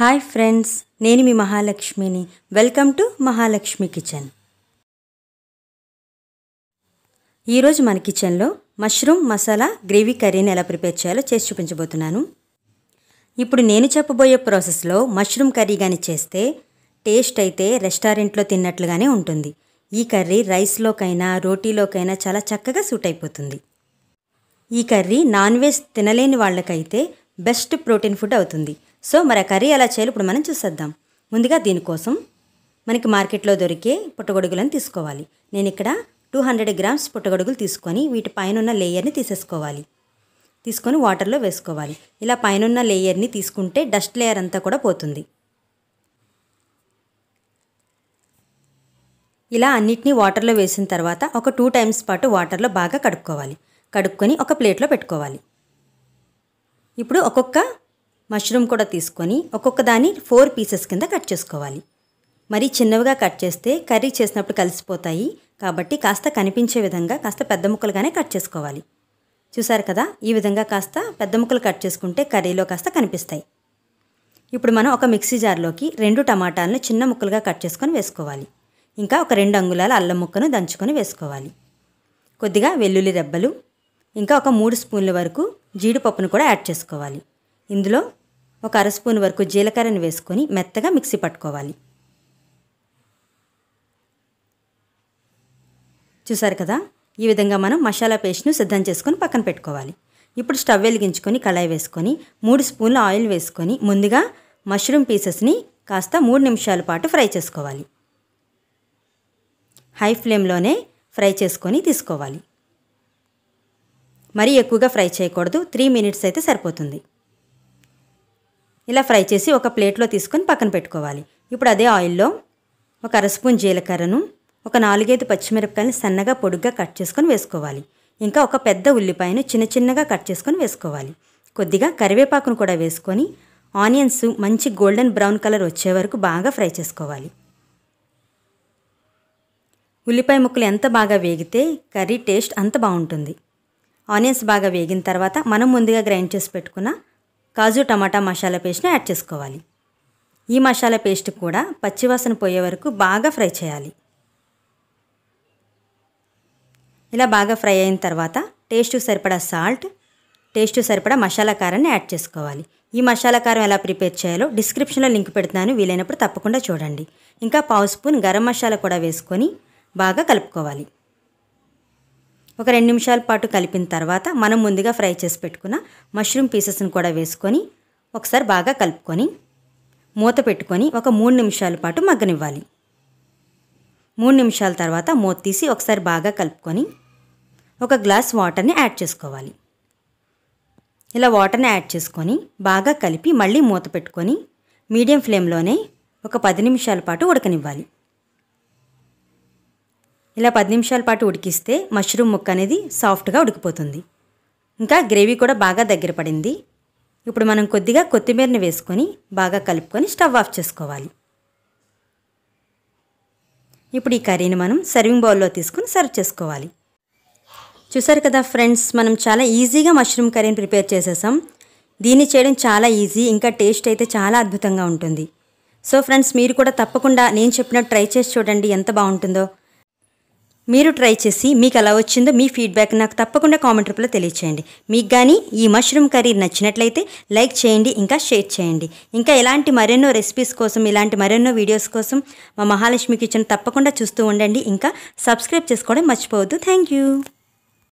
hi friends నేను మీ మహాలక్ష్మిని welcome to Mahalakshmi kitchen ఈరోజు మన కిచెన్లో మష్రూమ్ మసాలా గ్రేవీ కర్రీని ఎలా ప్రిపేర్ చేయాలో చేసి చూపించబోతున్నాను ఇప్పుడు నేను చెప్పబోయే ప్రాసెస్లో మష్రూమ్ కర్రీ కానీ చేస్తే టేస్ట్ అయితే రెస్టారెంట్లో తిన్నట్లుగానే ఉంటుంది ఈ కర్రీ రైస్లోకైనా రోటీలోకైనా చాలా చక్కగా సూట్ అయిపోతుంది ఈ కర్రీ నాన్ వెజ్ తినలేని వాళ్ళకైతే బెస్ట్ ప్రోటీన్ ఫుడ్ అవుతుంది సో మరి ఆ కర్రీ ఎలా చేయాలి ఇప్పుడు మనం చూసేద్దాం ముందుగా దీనికోసం మనకి మార్కెట్లో దొరికే పుట్టగొడుగులను తీసుకోవాలి నేను ఇక్కడ టూ హండ్రెడ్ గ్రామ్స్ పుట్టగొడుగులు తీసుకొని వీటి పైన ఉన్న లేయర్ని తీసేసుకోవాలి తీసుకొని వాటర్లో వేసుకోవాలి ఇలా పైన లేయర్ని తీసుకుంటే డస్ట్ లేయర్ అంతా కూడా పోతుంది ఇలా అన్నిటినీ వాటర్లో వేసిన తర్వాత ఒక టూ టైమ్స్ పాటు వాటర్లో బాగా కడుక్కోవాలి కడుక్కొని ఒక ప్లేట్లో పెట్టుకోవాలి ఇప్పుడు ఒక్కొక్క మష్రూమ్ కూడా తీసుకొని ఒక్కొక్క దాన్ని ఫోర్ పీసెస్ కింద కట్ చేసుకోవాలి మరి చిన్నవిగా కట్ చేస్తే కర్రీ చేసినప్పుడు కలిసిపోతాయి కాబట్టి కాస్త కనిపించే విధంగా కాస్త పెద్ద ముక్కలుగానే కట్ చేసుకోవాలి చూసారు కదా ఈ విధంగా కాస్త పెద్ద ముక్కలు కట్ చేసుకుంటే కర్రీలో కాస్త కనిపిస్తాయి ఇప్పుడు మనం ఒక మిక్సీ జార్లోకి రెండు టమాటాలను చిన్న ముక్కలుగా కట్ చేసుకొని వేసుకోవాలి ఇంకా ఒక రెండు అంగుళాల అల్లం ముక్కను దంచుకొని వేసుకోవాలి కొద్దిగా వెల్లుల్లి రెబ్బలు ఇంకా ఒక మూడు స్పూన్ల వరకు జీడిపప్పును కూడా యాడ్ చేసుకోవాలి ఇందులో ఒక అర స్పూన్ వరకు జీలకర్రను వేసుకొని మెత్తగా మిక్సీ పట్టుకోవాలి చూసారు కదా ఈ విధంగా మనం మసాలా పేస్ట్ను సిద్ధం చేసుకొని పక్కన పెట్టుకోవాలి ఇప్పుడు స్టవ్ వెలిగించుకొని కళాయి వేసుకొని మూడు స్పూన్ల ఆయిల్ వేసుకొని ముందుగా మష్రూమ్ పీసెస్ని కాస్త మూడు నిమిషాల పాటు ఫ్రై చేసుకోవాలి హై ఫ్లేమ్లోనే ఫ్రై చేసుకొని తీసుకోవాలి మరీ ఎక్కువగా ఫ్రై చేయకూడదు త్రీ మినిట్స్ అయితే సరిపోతుంది ఇలా ఫ్రై చేసి ఒక ప్లేట్లో తీసుకొని పక్కన పెట్టుకోవాలి ఇప్పుడు అదే ఆయిల్లో ఒక అర స్పూన్ జీలకర్రను ఒక నాలుగైదు పచ్చిమిరపకాయలు సన్నగా పొడుగ్గా కట్ చేసుకొని వేసుకోవాలి ఇంకా ఒక పెద్ద ఉల్లిపాయను చిన్న చిన్నగా కట్ చేసుకొని వేసుకోవాలి కొద్దిగా కరివేపాకును కూడా వేసుకొని ఆనియన్స్ మంచి గోల్డెన్ బ్రౌన్ కలర్ వచ్చే వరకు బాగా ఫ్రై చేసుకోవాలి ఉల్లిపాయ ముక్కలు ఎంత బాగా వేగితే కర్రీ టేస్ట్ అంత బాగుంటుంది ఆనియన్స్ బాగా వేగిన తర్వాత మనం ముందుగా గ్రైండ్ చేసి పెట్టుకున్న కాజు టమాటా మసాలా పేస్ట్ని యాడ్ చేసుకోవాలి ఈ మసాలా పేస్ట్ కూడా పచ్చివాసన పోయే వరకు బాగా ఫ్రై చేయాలి ఇలా బాగా ఫ్రై అయిన తర్వాత టేస్ట్ సరిపడా సాల్ట్ టేస్ట్ సరిపడా మసాలా కారాన్ని యాడ్ చేసుకోవాలి ఈ మసాలా కారం ఎలా ప్రిపేర్ చేయాలో డిస్క్రిప్షన్లో లింక్ పెడుతున్నాను వీలైనప్పుడు తప్పకుండా చూడండి ఇంకా పావు స్పూన్ గరం మసాలా కూడా వేసుకొని బాగా కలుపుకోవాలి ఒక రెండు నిమిషాల పాటు కలిపిన తర్వాత మనం ముందుగా ఫ్రై చేసి పెట్టుకున్న మష్రూమ్ పీసెస్ని కూడా వేసుకొని ఒకసారి బాగా కలుపుకొని మూత పెట్టుకొని ఒక మూడు నిమిషాల పాటు మగ్గనివ్వాలి మూడు నిమిషాల తర్వాత మూత తీసి ఒకసారి బాగా కలుపుకొని ఒక గ్లాస్ వాటర్ని యాడ్ చేసుకోవాలి ఇలా వాటర్ని యాడ్ చేసుకొని బాగా కలిపి మళ్ళీ మూత పెట్టుకొని మీడియం ఫ్లేమ్లోనే ఒక పది నిమిషాల పాటు ఉడకనివ్వాలి ఇలా పది నిమిషాల పాటు ఉడికిస్తే మష్రూమ్ ముక్క అనేది సాఫ్ట్గా ఉడికిపోతుంది ఇంకా గ్రేవీ కూడా బాగా దగ్గర పడింది ఇప్పుడు మనం కొద్దిగా కొత్తిమీరని వేసుకొని బాగా కలుపుకొని స్టవ్ ఆఫ్ చేసుకోవాలి ఇప్పుడు ఈ కర్రీని మనం సర్వింగ్ బౌల్లో తీసుకుని సర్వ్ చేసుకోవాలి చూసారు కదా ఫ్రెండ్స్ మనం చాలా ఈజీగా మష్రూమ్ కర్రీని ప్రిపేర్ చేసేసాం దీన్ని చేయడం చాలా ఈజీ ఇంకా టేస్ట్ అయితే చాలా అద్భుతంగా ఉంటుంది సో ఫ్రెండ్స్ మీరు కూడా తప్పకుండా నేను చెప్పినట్టు ట్రై చేసి చూడండి ఎంత బాగుంటుందో మీరు ట్రై చేసి మీకు ఎలా వచ్చిందో మీ ఫీడ్బ్యాక్ నాకు తప్పకుండా కామెంట్ రూపంలో తెలియచేయండి మీకు కానీ ఈ మష్రూమ్ కర్రీ నచ్చినట్లయితే లైక్ చేయండి ఇంకా షేర్ చేయండి ఇంకా ఇలాంటి మరెన్నో రెసిపీస్ కోసం ఇలాంటి మరెన్నో వీడియోస్ కోసం మా మహాలక్ష్మి కిచెన్ తప్పకుండా చూస్తూ ఉండండి ఇంకా సబ్స్క్రైబ్ చేసుకోవడం మర్చిపోవద్దు థ్యాంక్ యూ